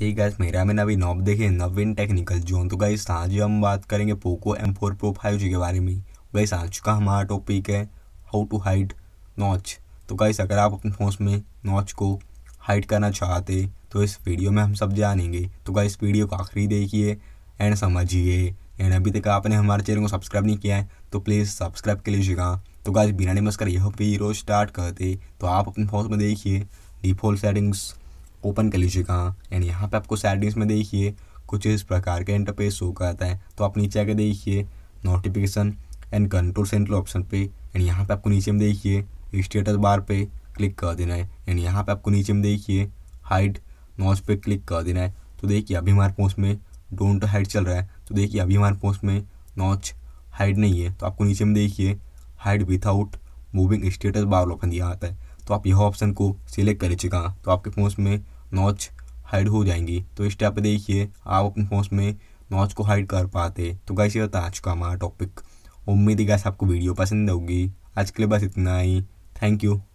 hey guys मेरा मैंने अभी नॉब देखे नवीन टेक्निकल जोन तो गाइस आज हम बात करेंगे Poco M four pro five G के बारे में गाइस आज का हमारा टॉपिक है हाउ टू हाइड नॉच तो गाइस अगर आप अपने फोन में नॉच को हाइड करना चाहते तो इस वीडियो में हम सब जानेंगे तो गाइस वीडियो को आखिरी देखिए एंड समझिए एंड अभी तक आपने हमारे चैनल को सब्सक्राइब नहीं किया है तो प्लीज़ सब्सक्राइब कर लीजिएगा तो गाइस बिना नमस्कार यह वीडियो स्टार्ट करते तो आप अपने फोन में देखिए डिफॉल्ट सेटिंग्स ओपन कर लीजिएगा एंड यहाँ पे आपको सेटिंग्स में देखिए कुछ इस प्रकार का इंटरफेस शो करता है तो आप नीचे आके देखिए notification and control central option पे एंड यहाँ पे आपको नीचे में देखिए स्टेटस बार पे क्लिक कर देना है एंड यहाँ पे आपको नीचे में देखिए हाइट नॉच पे क्लिक कर देना है तो देखिए अभी हमारे पोस्ट में डोंट हाइट चल रहा है तो देखिए अभी हमारे पोस्ट में नॉच हाइट नहीं है तो आपको नीचे में देखिए hide without moving status bar option दिया आता है तो आप यह ऑप्शन को सिलेक्ट कर लीजिएगा तो आपके फोन में नॉच हाइड हो जाएंगी तो इस टाइप देखिए आप अपने फोन में नॉच को हाइड कर पाते तो कैसे होता आज का हमारा टॉपिक उम्मीद है कैसे आपको वीडियो पसंद होगी आज के लिए बस इतना ही थैंक यू